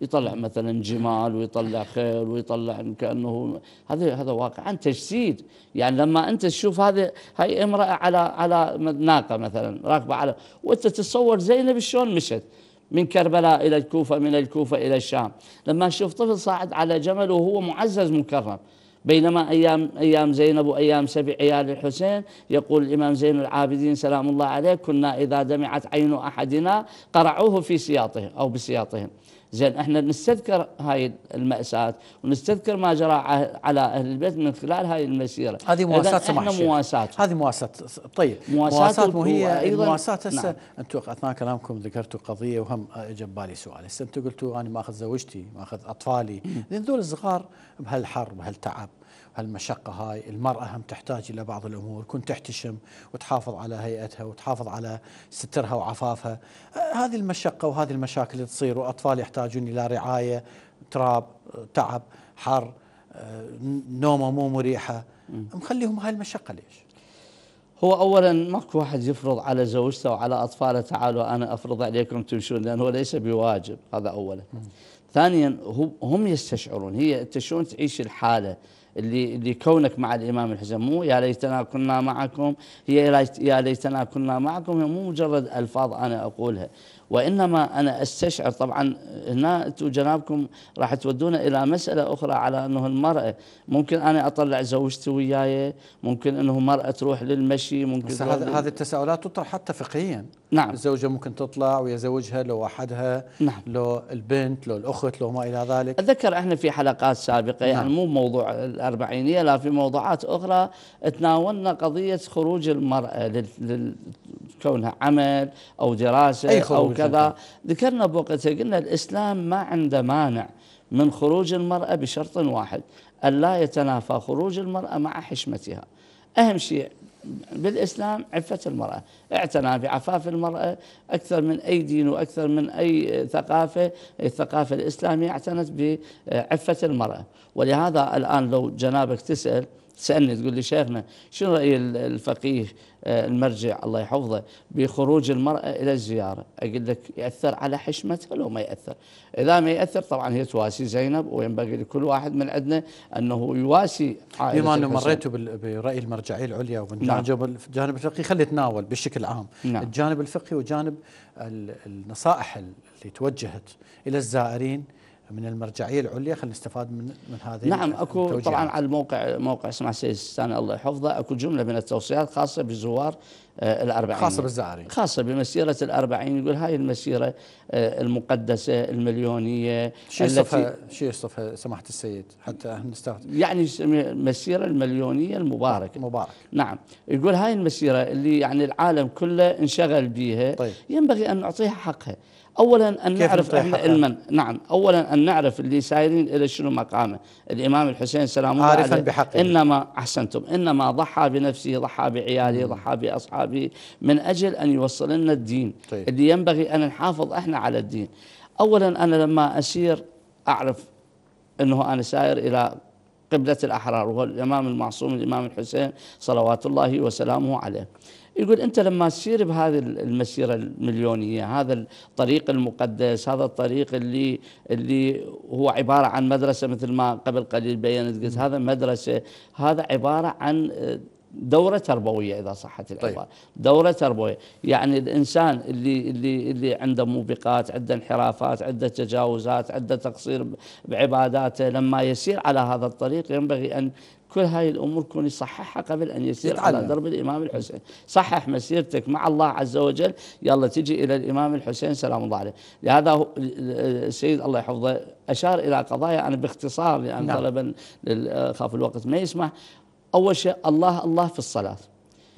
يطلع مثلا جمال ويطلع خيل ويطلع كانه هذا هذا عن تجسيد يعني لما انت تشوف هذه هاي امراه على على ناقه مثلا راكبه على وانت تتصور زينب شلون مشت من كربلاء إلى الكوفة من الكوفة إلى الشام لما نشوف طفل صاعد على جمل وهو معزز مكرم بينما أيام, أيام زينب وأيام سبع عيال الحسين يقول الإمام زين العابدين سلام الله عليه كنا إذا دمعت عين أحدنا قرعوه في سياطه أو بسياطهم زين احنا نستذكر هاي المأساة ونستذكر ما جرى على أهل البيت من خلال هاي المسيرة هذه مواساة سماح احنا مواساة هذه مواساة طيب مواساة وهي أيضا مواساة هسه نعم. انتم اثناء كلامكم ذكرتوا قضية وهم اجى ببالي سؤال هسه انتم قلتوا انا ماخذ زوجتي ماخذ اطفالي ذول صغار بهالحر بهالتعب هالمشقة هاي المرأة هم تحتاج إلى بعض الأمور كنت تحتشم وتحافظ على هيئتها وتحافظ على سترها وعفافها آه، هذه المشقة وهذه المشاكل اللي تصير وأطفال يحتاجون إلى رعاية تراب آه، تعب حر آه، نومه مو مريحة مخليهم هاي المشقة ليش هو اولا ماكو واحد يفرض على زوجته وعلى اطفاله تعالوا انا افرض عليكم تمشون لانه ليس بواجب هذا اولا. ثانيا هم يستشعرون هي تشون تعيش الحاله لكونك مع الامام الحسين مو يا ليتنا كنا معكم هي يا ليتنا كنا معكم هي مو مجرد الفاظ انا اقولها وإنما أنا أستشعر طبعا هنا أنتم جنابكم راح تودونا إلى مسألة أخرى على أنه المرأة ممكن أنا أطلع زوجتي وياي ممكن أنه مرأة تروح للمشي ممكن هذه التساؤلات تطرح حتى فقهيا نعم الزوجة ممكن تطلع ويا زوجها لو أحدها نعم لو البنت لو الأخت لو ما إلى ذلك أتذكر احنا في حلقات سابقة يعني نعم. يعني مو موضوع الأربعينية لا في موضوعات أخرى تناولنا قضية خروج المرأة لكونها عمل أو دراسة أي خروج. أو وكذا ذكرنا بوقتها قلنا الإسلام ما عنده مانع من خروج المرأة بشرط واحد أن لا يتنافى خروج المرأة مع حشمتها أهم شيء بالإسلام عفة المرأة اعتنى بعفاف المرأة أكثر من أي دين وأكثر من أي ثقافة الثقافة الإسلامية اعتنت بعفة المرأة ولهذا الآن لو جنابك تسأل تسالني تقول لي شيخنا شنو راي الفقيه آه، المرجع الله يحفظه بخروج المراه الى الزياره؟ اقول لك ياثر على حشمتها لو ما ياثر؟ اذا ما ياثر طبعا هي تواسي زينب وينبغي لكل واحد من عندنا انه يواسي عائلته بما انه مريتوا براي المرجعيه العليا ومن نعم. جانب الجانب الفقهي خلي اتناول بشكل عام نعم. الجانب الفقهي وجانب النصائح اللي توجهت الى الزائرين من المرجعيه العليا خلينا نستفاد من من هذه نعم اكو طبعا على الموقع موقع اسمع السيد السيستاني الله يحفظه اكو جمله من التوصيات خاصه بزوار آه، الأربعين خاصة بالزائرين خاصة بمسيرة الأربعين يقول هاي المسيرة آه، المقدسة المليونية شو يصفها شو يصفها سماحة السيد حتى نستفاد يعني المسيرة المليونية المباركة مبارك نعم يقول هاي المسيرة اللي يعني العالم كله انشغل بيها طيب. ينبغي أن نعطيها حقها اولا ان نعرف احنا المن نعم اولا ان نعرف اللي سايرين الى شنو مقامه الامام الحسين سلام الله عارفا عليه بحقه انما احسنتم انما ضحى بنفسه ضحى بعياله ضحى باصحابه من اجل ان يوصل لنا الدين طيب. اللي ينبغي ان نحافظ احنا على الدين اولا انا لما اسير اعرف انه انا ساير الى قبله الاحرار وهو الامام المعصوم الامام الحسين صلوات الله وسلامه عليه يقول انت لما تسير بهذه المسيره المليونيه هذا الطريق المقدس هذا الطريق اللي اللي هو عباره عن مدرسه مثل ما قبل قليل بينت قلت هذا مدرسه هذا عباره عن آه، دورة تربوية إذا صحت العبارة طيب. دورة تربوية يعني الإنسان اللي اللي اللي عنده موبقات عنده انحرافات عنده تجاوزات عنده تقصير بعباداته لما يسير على هذا الطريق ينبغي أن كل هاي الأمور كوني يصححها قبل أن يسير يتعلم. على درب الإمام الحسين صحح مسيرتك مع الله عز وجل يلا تجي إلى الإمام الحسين سلام الله عليه لهذا السيد الله يحفظه أشار إلى قضايا أنا باختصار لأن نعم. طلبا خاف الوقت ما يسمح أول شيء الله الله في الصلاة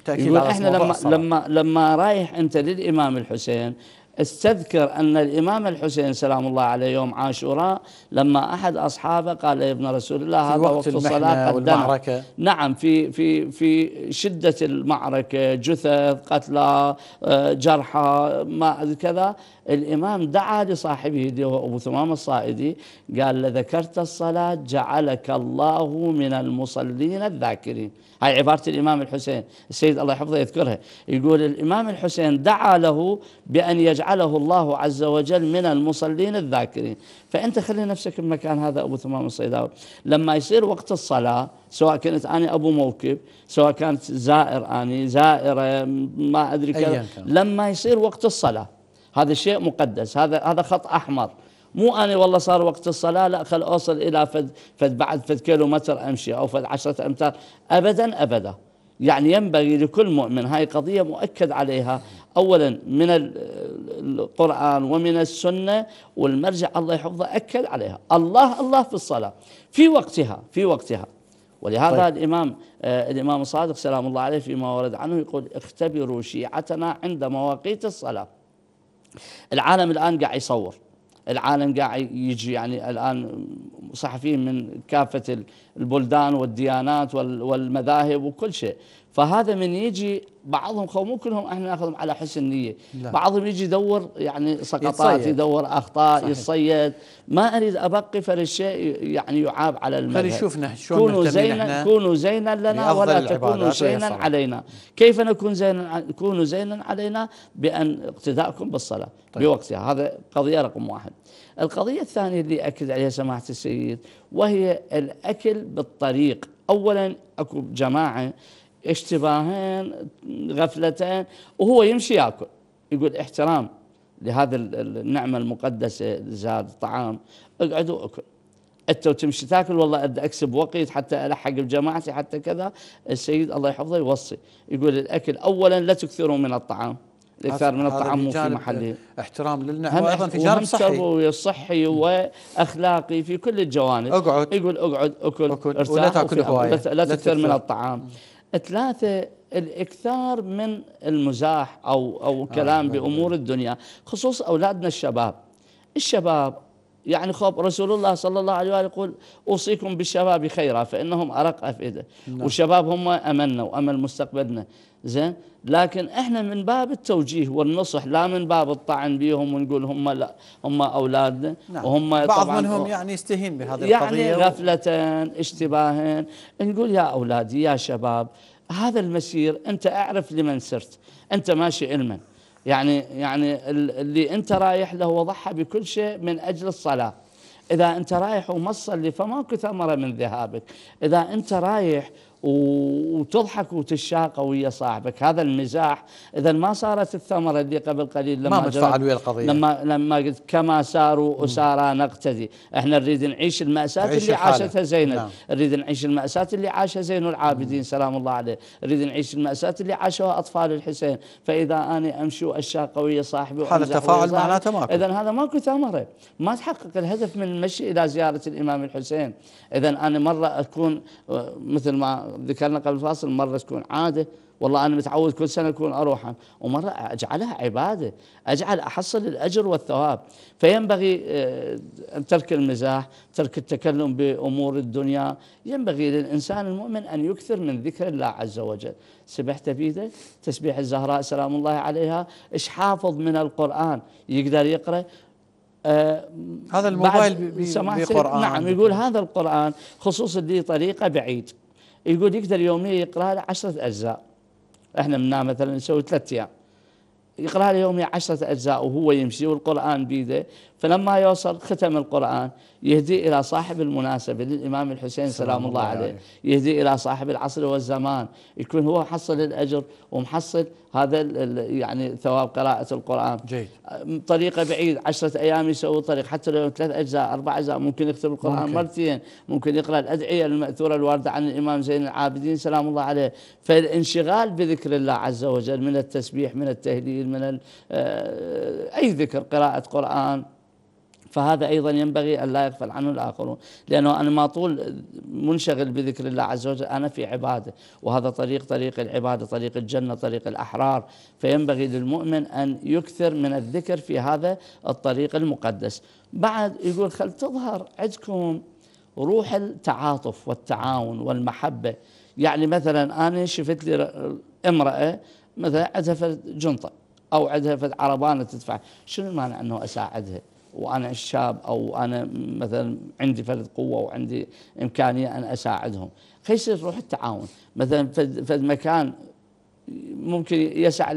تأكيد يقول احنا لما الصلاة. لما لما رايح انت للامام الحسين استذكر أن الإمام الحسين سلام الله عليه يوم عاشوراء لما أحد أصحابه قال يا ابن رسول الله هذا وقت, وقت الصلاة والمعركة نعم في في في شدة المعركة جثث قتلى آه، جرحى ما كذا الإمام دعا لصاحبه أبو ثمام الصائدي قال لذكرت الصلاة جعلك الله من المصلين الذاكرين هاي عبارة الإمام الحسين السيد الله يحفظه يذكرها يقول الإمام الحسين دعا له بأن يجعله الله عز وجل من المصلين الذاكرين فأنت خلي نفسك بمكان هذا أبو ثمام الصيداوي لما يصير وقت الصلاة سواء كنت أنا أبو موكب سواء كانت زائر أني زائرة ما أدري كذا لما يصير وقت الصلاة هذا شيء مقدس هذا هذا خط احمر مو انا والله صار وقت الصلاه لا خل اوصل الى فد فد بعد فد متر امشي او فد عشرة امتار ابدا ابدا يعني ينبغي لكل مؤمن هاي قضيه مؤكد عليها اولا من القران ومن السنه والمرجع الله يحفظه اكد عليها الله الله في الصلاه في وقتها في وقتها ولهذا طيب. الامام آه الامام الصادق سلام الله عليه فيما ورد عنه يقول اختبروا شيعتنا عند مواقيت الصلاه العالم الآن قاعد يصور العالم قاعد يجي يعني الآن صحفيين من كافة البلدان والديانات والمذاهب وكل شيء فهذا من يجي بعضهم خو مو كلهم احنا ناخذهم على حسن نيه لا. بعضهم يجي يدور يعني سقطات يتصيد. يدور اخطاء صحيح. يصيد ما اريد ابقي فالشيء يعني يعاب على المذهب خلينا شوفنا شلون كونوا زينا كونوا زينا لنا ولا تكونوا زينا علينا كيف نكون زينا كونوا زينا علينا بان اقتداءكم بالصلاه طيب. بوقتها هذا قضيه رقم واحد القضيه الثانيه اللي اكد عليها سماحه السيد وهي الاكل بالطريق اولا اكو جماعه اشتباهين غفلتين وهو يمشي ياكل يقول احترام لهذا النعمه المقدسه زاد طعام اقعد واكل انت وتمشي تاكل والله اكسب وقت حتى الحق بجماعتي حتى كذا السيد الله يحفظه يوصي يقول الاكل اولا لا تكثروا من الطعام الاكثار من الطعام مو في محله احترام للنعمه وايضا في جانب صحي صحي واخلاقي في كل الجوانب اقعد يقول اقعد اكل, أكل. ولا تاكل هوايه لا تكثر من الطعام ثلاثة الاكثار من المزاح او او آه، كلام آه بامور الدنيا خصوص اولادنا الشباب الشباب يعني خب رسول الله صلى الله عليه وآله يقول أوصيكم بالشباب خيرا فإنهم أرق أفئدة نعم. والشباب هم أملنا وأمل مستقبلنا زين لكن احنا من باب التوجيه والنصح لا من باب الطعن بهم ونقول هم لا هم اولادنا نعم. وهم بعض منهم يعني يستهين بهذه يعني القضيه يعني غفله و... اشتباها نقول يا اولادي يا شباب هذا المسير انت اعرف لمن سرت انت ماشي علما يعني يعني اللي انت رايح له وضحى بكل شيء من اجل الصلاه إذا أنت رايح وما تصلي فماكو ثمرة من ذهابك إذا أنت رايح وتضحك وتشاقه ويا صاحبك هذا المزاح اذا ما صارت الثمره اللي قبل قليل لما ما متفاعل ويا القضيه لما لما قلت كما ساروا اسارى نقتدي احنا نريد نعيش الماساه اللي عاشتها زينب نعم. نريد نعيش الماساه اللي عاشها زين العابدين سلام الله عليه نريد نعيش الماساه اللي عاشوها اطفال الحسين فاذا انا امشي واشاق ويا صاحبي هذا التفاعل معناته ماكو اذا هذا ماكو ثمره ما تحقق الهدف من المشي الى زياره الامام الحسين اذا انا مره اكون آه، مثل ما ذكرنا قبل الفاصل مرة تكون عادة والله أنا متعود كل سنة أكون أروحا ومرة أجعلها عبادة أجعل أحصل الأجر والثواب فينبغي أن آه، ترك المزاح ترك التكلم بأمور الدنيا ينبغي للإنسان المؤمن أن يكثر من ذكر الله عز وجل سبحت بيدك تسبيح الزهراء سلام الله عليها إيش حافظ من القرآن يقدر يقرأ آه، هذا الموبايل بقرآن نعم يقول هذا القرآن خصوصا طريقة بعيد يقول يقدر يوميا يقراها له 10 اجزاء احنا منا مثلا نسوي ثلاث ايام يقراها له يوميا 10 اجزاء وهو يمشي والقران بيده فلما يوصل ختم القرآن يهدي إلى صاحب المناسبة للإمام الحسين سلام الله عليه يهدي إلى صاحب العصر والزمان يكون هو حصل الأجر ومحصل هذا يعني ثواب قراءة القرآن جيد. طريقة بعيد عشرة أيام يسوي طريق حتى لو ثلاث أجزاء أربع أجزاء ممكن يكتب القرآن ممكن. مرتين ممكن يقرأ الأدعية المأثورة الواردة عن الإمام زين العابدين سلام الله عليه فالانشغال بذكر الله عز وجل من التسبيح من التهليل من آه، أي ذكر قراءة قرآن فهذا أيضا ينبغي أن لا يغفل عنه الآخرون لأنه أنا ما طول منشغل بذكر الله عز وجل أنا في عبادة وهذا طريق طريق العبادة طريق الجنة طريق الأحرار فينبغي للمؤمن أن يكثر من الذكر في هذا الطريق المقدس بعد يقول خل تظهر عندكم روح التعاطف والتعاون والمحبة يعني مثلا أنا شفت لي امرأة مثلا عندها جنطة أو عندها عربانة تدفع شنو المانع أنه أساعدها وانا الشاب او انا مثلا عندي فرد قوه وعندي امكانيه ان اساعدهم خيصير روح التعاون مثلا فد مكان ممكن يسع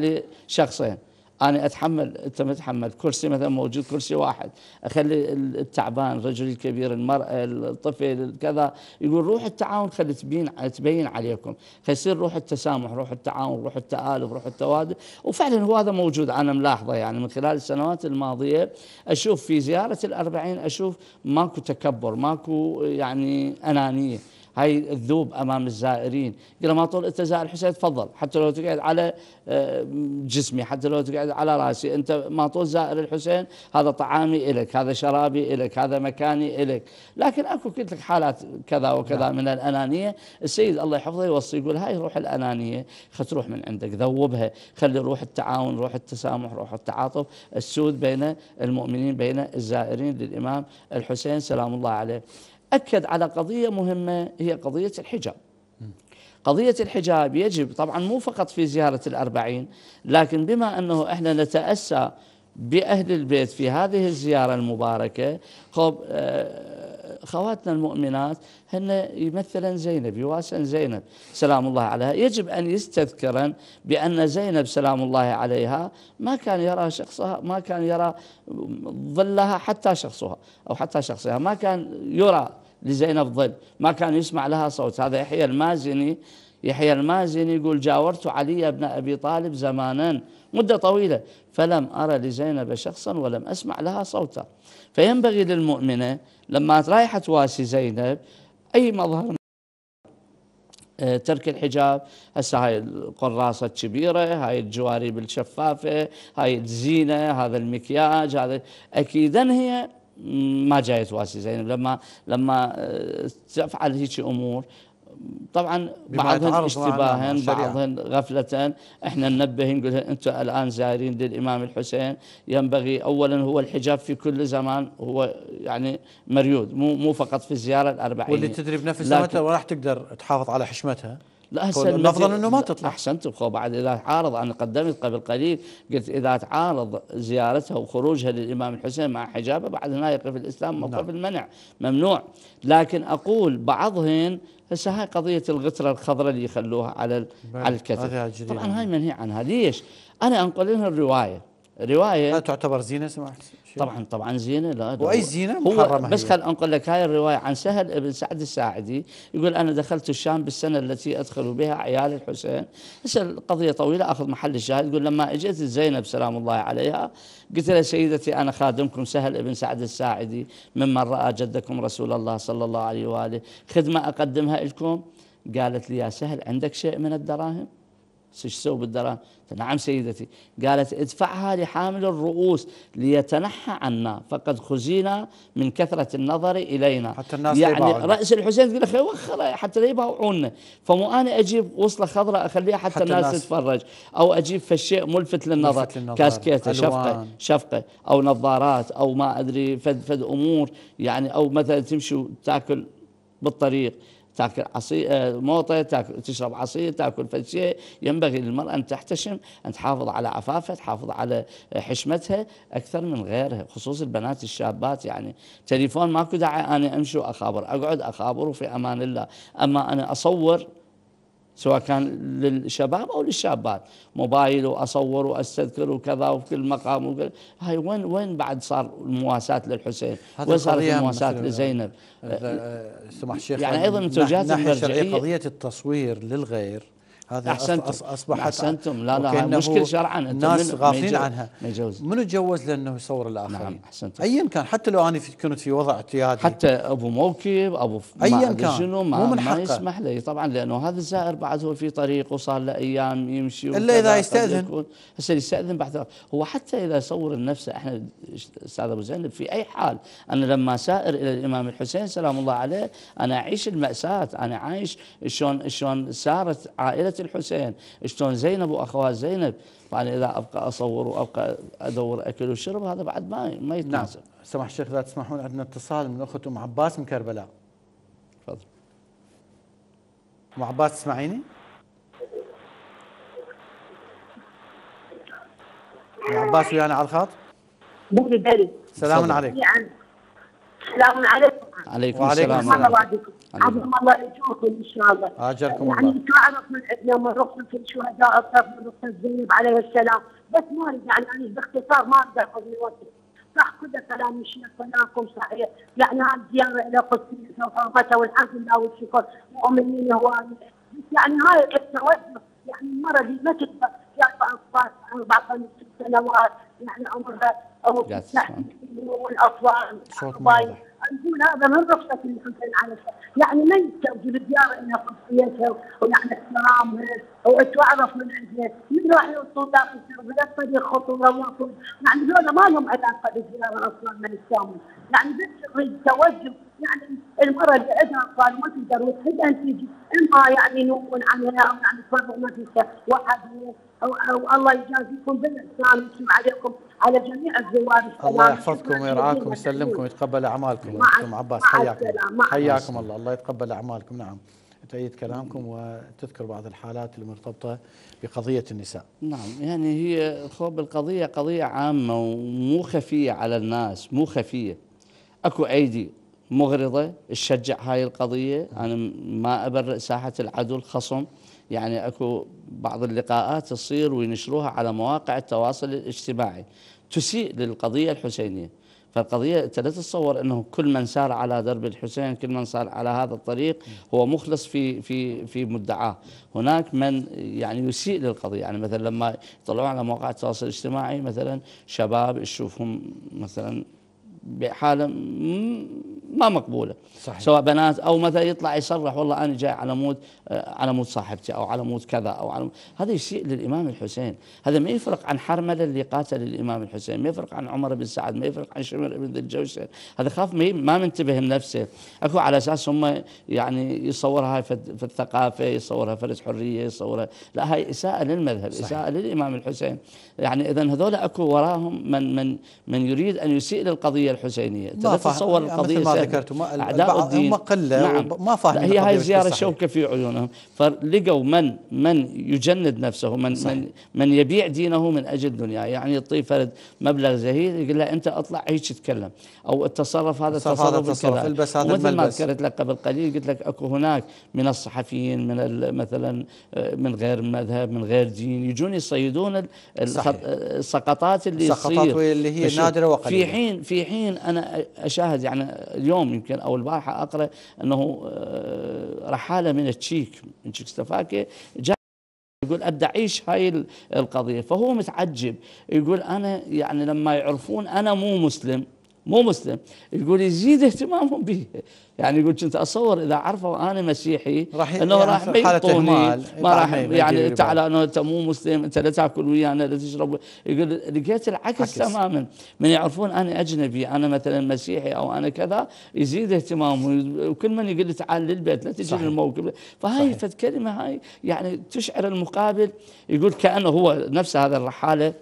لشخصين انا اتحمل انت ما تتحمل كرسي مثلا موجود كرسي واحد اخلي التعبان الرجل الكبير المراه الطفل كذا يقول روح التعاون خلي تبين تبين عليكم فيصير روح التسامح روح التعاون روح التالف روح التوادي وفعلا هو هذا موجود انا ملاحظه يعني من خلال السنوات الماضيه اشوف في زياره الأربعين اشوف ماكو تكبر ماكو يعني انانيه هاي الذوب امام الزائرين قال ما طول انت زائر حسين تفضل حتى لو تقعد على آه، جسمي حتى لو تقعد على راسي انت ما طول زائر الحسين هذا طعامي لك هذا شرابي لك هذا مكاني لك لكن اكو قلت لك حالات كذا وكذا نعم. من الانانيه السيد الله يحفظه يوصي يقول هاي روح الانانيه خل تروح من عندك ذوبها خلي روح التعاون روح التسامح روح التعاطف السود بين المؤمنين بين الزائرين للامام الحسين سلام الله عليه أكد على قضية مهمة هي قضية الحجاب قضية الحجاب يجب طبعا مو فقط في زيارة الأربعين لكن بما أنه إحنا نتأسى بأهل البيت في هذه الزيارة المباركة خب آه، أخواتنا المؤمنات هن يمثلن زينب يواسن زينب سلام الله عليها يجب أن يستذكرن بأن زينب سلام الله عليها ما كان يرى شخصها ما كان يرى ظلها حتى شخصها أو حتى شخصها ما كان يرى لزينب ظل ما كان يسمع لها صوت هذا يحيى المازني يحيى المازني يقول جاورت علي بن أبي طالب زمانا مدة طويلة فلم أرى لزينب شخصا ولم أسمع لها صوتا فينبغي للمؤمنة لما رايحة تواسي زينب أي مظهر آه، ترك الحجاب هسه هاي القراصة الكبيرة هاي الجوارب الشفافة هاي الزينة هذا المكياج هذا أكيدا هي ما جاية تواسي زينب لما لما آه، تفعل هيك امور طبعا بعضهم اشتباها بعضهم غفلة احنا ننبه نقول انتم الان زائرين للامام الحسين ينبغي اولا هو الحجاب في كل زمان هو يعني مريود مو مو فقط في الزياره الاربعينيه واللي تدري بنفسها متى وراح تقدر تحافظ على حشمتها لا هسه الافضل انه ما تطلع احسنت اخو بعد اذا تعارض انا قدمت قبل قليل قلت اذا تعارض زيارتها وخروجها للامام الحسين مع حجابه بعد هنا يقف الاسلام موقف نعم. المنع ممنوع لكن اقول بعضهن هسه هاي قضيه الغتره الخضراء اللي يخلوها على على الكتف طبعا هاي منهي عنها ليش؟ انا انقل لهم الروايه روايه لا تعتبر زينه سماحه طبعا طبعا زينه لا واي زينه هو بس خل انقل لك هاي الروايه عن سهل ابن سعد الساعدي يقول انا دخلت الشام بالسنه التي ادخل بها عيال الحسين هسه القضيه طويله اخذ محل الشاهد يقول لما اجت زينب سلام الله عليها قلت لها سيدتي انا خادمكم سهل ابن سعد الساعدي ممن راى جدكم رسول الله صلى الله عليه واله خدمه اقدمها لكم قالت لي يا سهل عندك شيء من الدراهم؟ ايش تسوي بالدراهم؟ نعم سيدتي قالت ادفعها لحامل الرؤوس ليتنحى عنا فقد خزينا من كثرة النظر إلينا حتى الناس يعني رأس الحسين تقول أخي وخر حتى لا يباوعونا فمو أنا أجيب وصلة خضراء أخليها حتى, حتى الناس, الناس تتفرج أو أجيب فشيء ملفت للنظر, ملفت للنظر كاسكيتة شفقة شفقة أو نظارات أو ما أدري فد فد أمور يعني أو مثلا تمشي وتاكل بالطريق تاكل عصير آه، موطه تاكل تشرب عصير تاكل فشيء ينبغي للمراه ان تحتشم ان تحافظ على عفافها تحافظ على آه، حشمتها اكثر من غيرها خصوص البنات الشابات يعني تليفون ماكو داعي انا امشي واخابر اقعد اخابر وفي امان الله اما انا اصور سواء كان للشباب او للشابات موبايل واصور واستذكر وكذا وفي كل مقام وكذا هاي وين وين بعد صار المواساه للحسين وين صارت المواساه لزينب سمح الشيخ يعني ايضا من توجيهات قضيه التصوير للغير هذا احسنتم اصبحت احسنتم لا لا مشكله شرعا الناس غافلين عنها منو تجوز لانه يصور الاخرين نعم احسنتم ايا كان حتى لو انا كنت في وضع اعتيادي حتى ابو موكب ابو ايا كان شنو ما, مو من حقه. ما يسمح لي طبعا لانه هذا الزائر بعد هو في طريق وصار له ايام يمشي الا اذا يستاذن هسه يستاذن بعد هو حتى اذا صور نفسه احنا استاذ ابو زينب في اي حال انا لما سائر الى الامام الحسين سلام الله عليه انا اعيش الماساه انا عايش شلون شلون سارت عائله الحسين شلون زينب واخوات زينب يعني اذا ابقى اصور وابقى ادور اكل وشرب هذا بعد ما ما نعم. يتناسب نعم. سمح الشيخ اذا تسمحون عندنا اتصال من اخت ام عباس من كربلاء تفضل ام عباس تسمعيني؟ ام عباس ويانا على الخط؟ بلي بلي سلام عليكم يعني سلام عليكم عليكم السلام ورحمه الله عظم الله اجوركم ان شاء الله اجركم يعني الله يعني تعرف من عندنا من رخصه الشهداء اكثر من رخصه زينب عليه السلام بس ما اريد يعني انا باختصار ما اقدر اخذ من وقتك صح كل كلام الشيخ كلامكم صحيح يعني هذه الزياره الى قدسيه وفاضتها والحمد لله والشكر مؤمنين هو يعني هاي التوجه يعني المرة دي ما تكبر في اربع اطفال اربع سنوات يعني عمرها او الاطفال صوت واضح نقول هذا من رفقة الحسين على يعني ما يستوجب الديار انها خصيتها ونحن احترامها وتعرف من عندنا من راح يوصل داخل بلا طريق خطوره وصل يعني هذول ما لهم علاقه بالزياره اصلا من الشام يعني بس التوجه يعني المراه اللي عندها اطفال ما تقدر وتحب ان تجي اما يعني نقول عنها او يعني تفرغ نفسها وحدها او, أو الله يجازيكم بالاحسان ويتم عليكم على جميع الزوار الله يحفظكم ويرعاكم ويسلمكم ويتقبل اعمالكم انتم عباس حياكم حياكم الله الله يتقبل اعمالكم نعم تأيد كلامكم وتذكر بعض الحالات المرتبطة بقضية النساء نعم يعني هي خوب القضية قضية عامة ومو خفية على الناس مو خفية أكو أيدي مغرضة تشجع هاي القضية أنا ما أبرئ ساحة العدل خصم يعني اكو بعض اللقاءات تصير وينشروها على مواقع التواصل الاجتماعي تسيء للقضيه الحسينيه فالقضية أنت لا تتصور أنه كل من سار على درب الحسين كل من سار على هذا الطريق هو مخلص في في في مدعاه هناك من يعني يسيء للقضية يعني مثلا لما يطلعون على مواقع التواصل الاجتماعي مثلا شباب تشوفهم مثلا بحالة ما مقبوله صحيح. سواء بنات او مثلا يطلع يصرح والله انا جاي على مود آه، على مود صاحبتي او على مود كذا او على مود هذا يسيء للامام الحسين هذا ما يفرق عن حرمله اللي قاتل الامام الحسين ما يفرق عن عمر بن سعد ما يفرق عن شمر بن ذي الجوشن هذا خاف ما منتبه لنفسه اكو على اساس هم يعني يصورها في الثقافه يصورها فرس حريه يصورها لا هاي اساءه للمذهب صحيح. اساءه للامام الحسين يعني اذا هذول اكو وراهم من من من يريد ان يسيء للقضيه الحسينيه تتصور القضيه يعني ذكرتم اعداء الدين هم قله نعم ما فاهمين هي هاي الزياره شوكه في عيونهم فلقوا من من يجند نفسه من صحيح. من من يبيع دينه من اجل دنياه يعني يعطيه فرد مبلغ زهيد يقول له انت اطلع هيك تتكلم او التصرف هذا التصرف التصرف البس هذا مثل ما ذكرت لك قبل قليل قلت لك اكو هناك من الصحفيين من مثلا آه، من غير مذهب من غير دين يجون يصيدون السقطات آه، اللي السقطات اللي هي نادره وقليله في حين في حين انا اشاهد يعني اليوم اليوم يمكن او البارحه اقرا انه آه، رحاله من التشيك من تشيكوسلوفاكيا جاء يقول ادعيش اعيش هاي القضيه فهو متعجب يقول انا يعني لما يعرفون انا مو مسلم مو مسلم يقول يزيد اهتمامهم به يعني يقول كنت اتصور اذا عرفوا انا مسيحي راح انه يعني راح يحطوني ما راح يعني, يعني تعال انه انت مو مسلم انت لا تاكل ويانا لا تشرب يقول لقيت العكس تماما من يعرفون انا اجنبي انا مثلا مسيحي او انا كذا يزيد اهتمامهم وكل من يقول تعال للبيت لا تجي للموكب فهاي فد هاي يعني تشعر المقابل يقول كانه هو نفس هذا الرحاله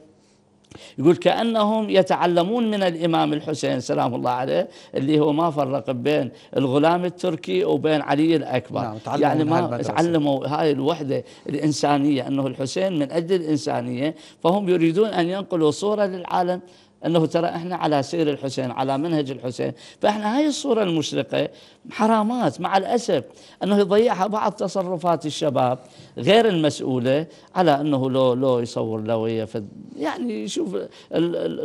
يقول كأنهم يتعلمون من الإمام الحسين سلام الله عليه اللي هو ما فرق بين الغلام التركي وبين علي الأكبر نعم تعلموا يعني ما تعلموا هاي الوحدة الإنسانية أنه الحسين من أجل الإنسانية فهم يريدون أن ينقلوا صورة للعالم انه ترى احنا على سير الحسين على منهج الحسين فاحنا هاي الصوره المشرقه حرامات مع الاسف انه يضيعها بعض تصرفات الشباب غير المسؤوله على انه لو لو يصور لو يعني يشوف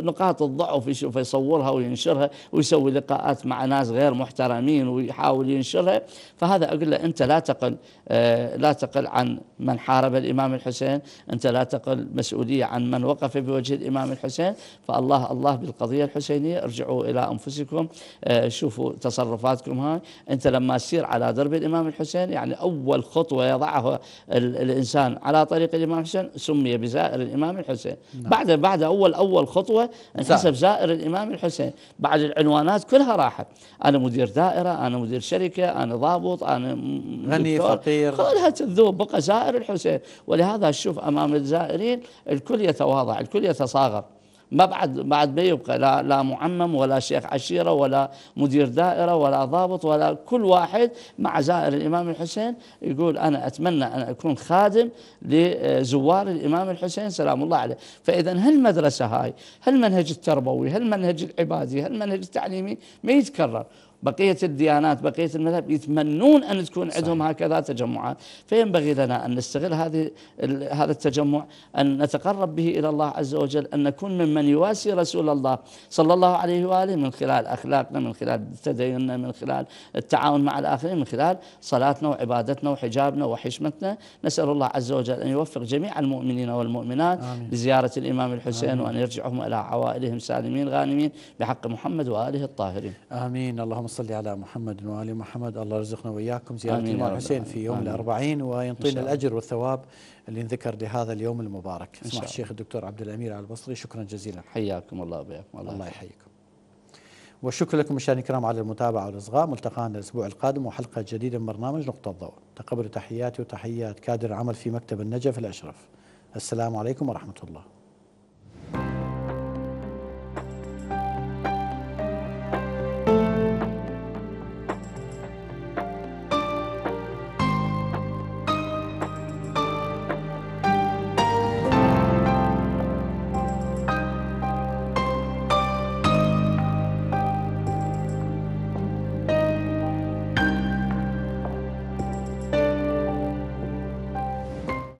نقاط الضعف يشوف يصورها وينشرها ويسوي لقاءات مع ناس غير محترمين ويحاول ينشرها فهذا اقول له انت لا تقل آه، لا تقل عن من حارب الامام الحسين انت لا تقل مسؤوليه عن من وقف بوجه الامام الحسين فالله الله الله بالقضية الحسينية ارجعوا إلى أنفسكم آه، شوفوا تصرفاتكم هاي أنت لما تسير على درب الإمام الحسين يعني أول خطوة يضعها الإنسان على طريق الإمام الحسين سمي بزائر الإمام الحسين نعم. بعد بعد أول أول خطوة انحسب زائر الإمام الحسين بعد العنوانات كلها راحت أنا مدير دائرة أنا مدير شركة أنا ضابط أنا غني فقير كلها تذوب بقى زائر الحسين ولهذا تشوف أمام الزائرين الكل يتواضع الكل يتصاغر ما بعد بعد ما يبقى لا لا معمم ولا شيخ عشيره ولا مدير دائره ولا ضابط ولا كل واحد مع زائر الامام الحسين يقول انا اتمنى ان اكون خادم لزوار الامام الحسين سلام الله عليه، فاذا هالمدرسه هاي، هالمنهج التربوي، هالمنهج العبادي، هالمنهج التعليمي ما يتكرر، بقية الديانات بقية المذاهب يتمنون أن تكون عندهم هكذا تجمعات فينبغي لنا أن نستغل هذه هذا التجمع أن نتقرب به إلى الله عز وجل أن نكون ممن يواسي رسول الله صلى الله عليه وآله من خلال أخلاقنا من خلال تديننا من خلال التعاون مع الآخرين من خلال صلاتنا وعبادتنا وحجابنا وحشمتنا نسأل الله عز وجل أن يوفق جميع المؤمنين والمؤمنات آمين. لزيارة الإمام الحسين آمين. وأن يرجعهم إلى عوائلهم سالمين غانمين بحق محمد وآله الطاهرين آمين اللهم صل على محمد وآل محمد الله يرزقنا وإياكم زيارة الإمام حسين في يوم الأربعين وينطينا الأجر والثواب اللي انذكر لهذا اليوم المبارك اسمح الشيخ الدكتور عبد الأمير البصري شكرا جزيلا حياكم الله وبياكم الله, الله يحييكم وشكرا لكم مشاهدينا الكرام على المتابعة والإصغاء ملتقانا الأسبوع القادم وحلقة جديدة من برنامج نقطة الضوء تقبل تحياتي وتحيات كادر العمل في مكتب النجف الأشرف السلام عليكم ورحمة الله